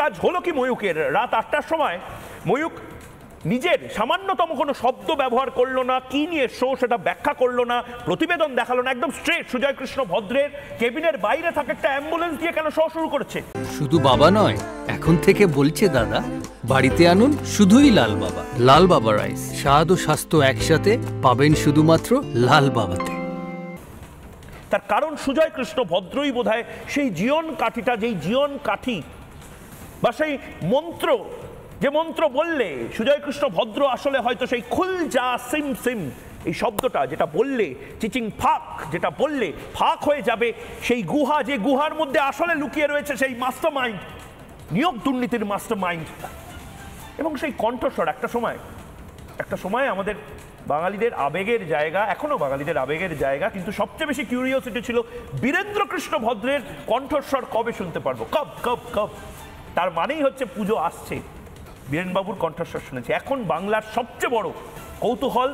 কাজ হলো কি ময়ূকের রাত আটটার সময় ময়ূক নিজের সামান্যতম কোনো শব্দ ব্যবহার করলো না কি নিয়ে শো সেটা ব্যাখ্যা করলো না প্রতিবেদন দেখালো না একদম স্ট্রেট সুজয় কৃষ্ণ ভদ্রের কেবিনের বাইরে থাকে একটা অ্যাম্বুলেন্স দিয়ে কেন শো শুরু করেছে শুধু বাবা নয় এখন থেকে বলছে দাদা বাড়িতে আনুন শুধুই লাল বাবা লাল বাবা রাইস স্বাদ ও স্বাস্থ্য একসাথে পাবেন শুধুমাত্র লাল বাবাতে তার কারণ সুজয় কৃষ্ণ ভদ্রই বোধহয় সেই জীবন কাঠিটা যেই জীবন কাঠি বা সেই মন্ত্র যে মন্ত্র বললে সুজয়কৃষ্ণ ভদ্র আসলে হয়তো সেই খুল যা সিম সিম এই শব্দটা যেটা বললে চিচিং ফাঁক যেটা বললে ফাঁক হয়ে যাবে সেই গুহা যে গুহার মধ্যে আসলে লুকিয়ে রয়েছে সেই মাস্টার মাইন্ড নিয়োগ দুর্নীতির মাস্টার মাইন্ড এবং সেই কণ্ঠস্বর একটা সময় একটা সময় আমাদের বাঙালিদের আবেগের জায়গা এখনও বাঙালিদের আবেগের জায়গা কিন্তু সবচেয়ে বেশি কিউরিয়াসিটি ছিল বীরেন্দ্র কৃষ্ণ ভদ্রের কণ্ঠস্বর কবে শুনতে পারবো কব কব কব তার মানেই হচ্ছে পুজো আসছে বীরেনবাবুর কণ্ঠস্বর শুনেছি এখন বাংলার সবচেয়ে বড় কৌতূহল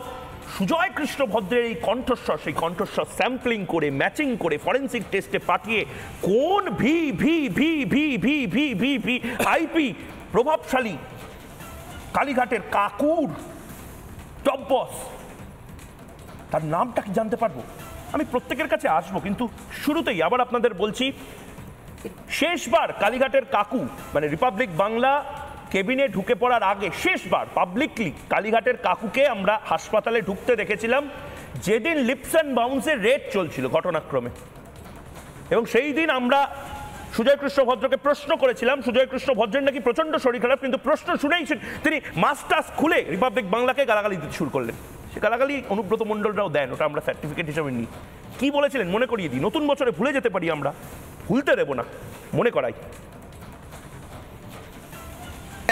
সুজয় কৃষ্ণ ভদ্রের এই কণ্ঠস্বর সেই কণ্ঠস্বর স্যাম্পলিং করে ম্যাচিং করে ফরেন্সিক টেস্টে পাঠিয়ে কোন V V V V V V V V IP প্রভাবশালী কালীঘাটের কাকুর টপ বস তার নামটা কি জানতে পারবো আমি প্রত্যেকের কাছে আসবো কিন্তু শুরুতেই আবার আপনাদের বলছি শেষবার কালীঘাটের কাকু মানে রিপাবলিক বাংলা কেবিনে ঢুকে পড়ার আগে শেষবার পাবলিকলি কালীঘাটের কাকুকে আমরা হাসপাতালে ঢুকতে দেখেছিলাম যেদিন লিপস অ্যান্ড বাউন্সের রেট চলছিল ঘটনাক্রমে এবং সেই দিন আমরা সুজয় কৃষ্ণ ভদ্রকে প্রশ্ন করেছিলাম সুজয় কৃষ্ণ ভদ্রের নাকি প্রচণ্ড শরীর খারাপ কিন্তু প্রশ্ন শুনেই তিনি মাস্টার্স খুলে রিপাবলিক বাংলাকে গালাগালি দিতে শুরু করলেন সে গালাগালি অনুব্রত মণ্ডলরাও দেন ওটা আমরা সার্টিফিকেট হিসাবে নিই কী বলেছিলেন মনে করিয়ে দিই নতুন বছরে ভুলে যেতে পারি আমরা ভুলতে দেব না মনে করাই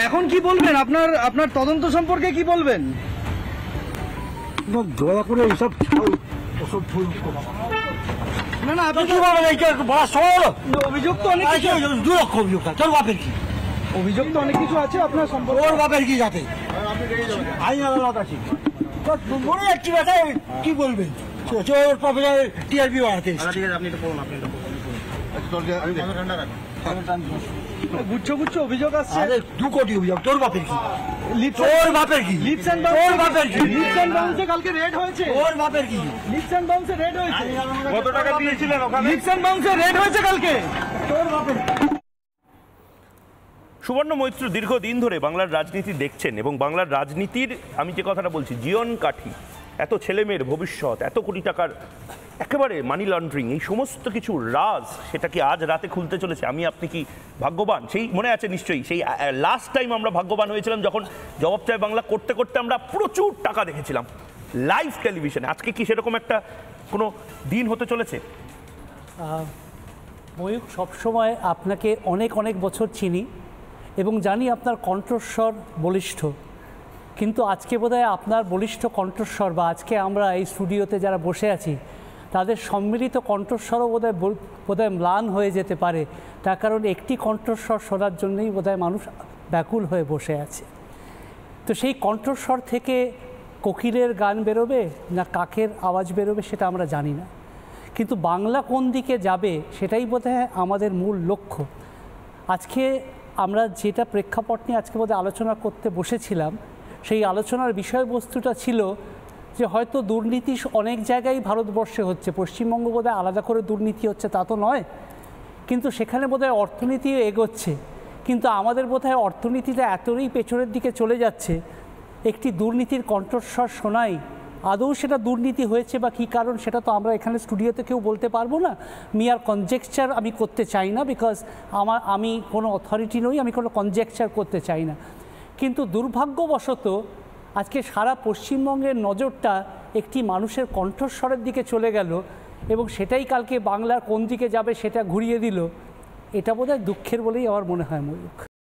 এখন কি বলবেন আপনার আপনার তদন্ত সম্পর্কে কি বলবেন দয়া করে এইসব কি বলবেন অভিযোগ তো অনেক কি অভিযোগ তো অনেক কিছু আছে আপনার সম্পর্কে কি আদালত আছে একটি কি বলবেন টিআরপি বাড়াতে আপনি আচ্ছা, সুবর্ণ মৈত্র দীর্ঘদিন ধরে বাংলার রাজনীতি দেখছেন এবং বাংলার রাজনীতির আমি যে কথাটা বলছি জীবন কাঠি এত ছেলেমেয়ের ভবিষ্যৎ এত কোটি টাকার একেবারে মানি লন্ড্রিং এই সমস্ত কিছু রাজ সেটা কি আজ রাতে খুলতে চলেছে আমি আপনি কি ভাগ্যবান সেই মনে আছে নিশ্চয়ই সেই লাস্ট টাইম আমরা ভাগ্যবান হয়েছিলাম যখন জবাব চায় বাংলা করতে করতে আমরা প্রচুর টাকা দেখেছিলাম লাইভ টেলিভিশনে আজকে কি সেরকম একটা কোনো দিন হতে চলেছে ময়ূর সবসময় আপনাকে অনেক অনেক বছর চিনি এবং জানি আপনার কণ্ঠস্বর বলিষ্ঠ কিন্তু আজকে বোধহয় আপনার বলিষ্ঠ কণ্ঠস্বর বা আজকে আমরা এই স্টুডিওতে যারা বসে আছি তাদের সম্মিলিত কণ্ঠস্বরও বোধহয় বোধহয় ম্লান হয়ে যেতে পারে তার কারণ একটি কণ্ঠস্বর শোনার জন্যই বোধহয় মানুষ ব্যাকুল হয়ে বসে আছে তো সেই কণ্ঠস্বর থেকে কোকিলের গান বেরোবে না কাকের আওয়াজ বেরোবে সেটা আমরা জানি না কিন্তু বাংলা কোন দিকে যাবে সেটাই বোধহয় আমাদের মূল লক্ষ্য আজকে আমরা যেটা প্রেক্ষাপট নিয়ে আজকে বোধহয় আলোচনা করতে বসেছিলাম সেই আলোচনার বিষয়বস্তুটা ছিল যে হয়তো দুর্নীতি অনেক জায়গায় ভারতবর্ষে হচ্ছে পশ্চিমবঙ্গ বোধহয় আলাদা করে দুর্নীতি হচ্ছে তা তো নয় কিন্তু সেখানে বোধহয় অর্থনীতি এগোচ্ছে কিন্তু আমাদের বোধহয় অর্থনীতিটা এতই পেছনের দিকে চলে যাচ্ছে একটি দুর্নীতির কণ্ঠস্বর শোনাই আদৌ সেটা দুর্নীতি হয়েছে বা কী কারণ সেটা তো আমরা এখানে স্টুডিওতে কেউ বলতে পারবো না মিয়ার কনজেকচার আমি করতে চাই না বিকজ আমার আমি কোনো অথরিটি নই আমি কোনো কনজেকচার করতে চাই না কিন্তু দুর্ভাগ্যবশত আজকে সারা পশ্চিমবঙ্গের নজরটা একটি মানুষের কণ্ঠস্বরের দিকে চলে গেল এবং সেটাই কালকে বাংলার কোন দিকে যাবে সেটা ঘুরিয়ে দিল এটা বোধহয় দুঃখের বলেই আমার মনে হয় ময়ূক